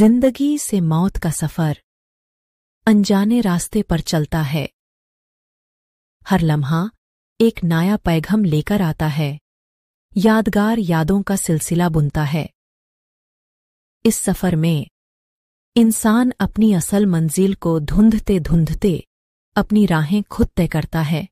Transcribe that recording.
जिंदगी से मौत का सफर अनजाने रास्ते पर चलता है हर लम्हा एक नया पैघम लेकर आता है यादगार यादों का सिलसिला बुनता है इस सफर में इंसान अपनी असल मंजिल को धुंधते धुंधते अपनी राहें खुद तय करता है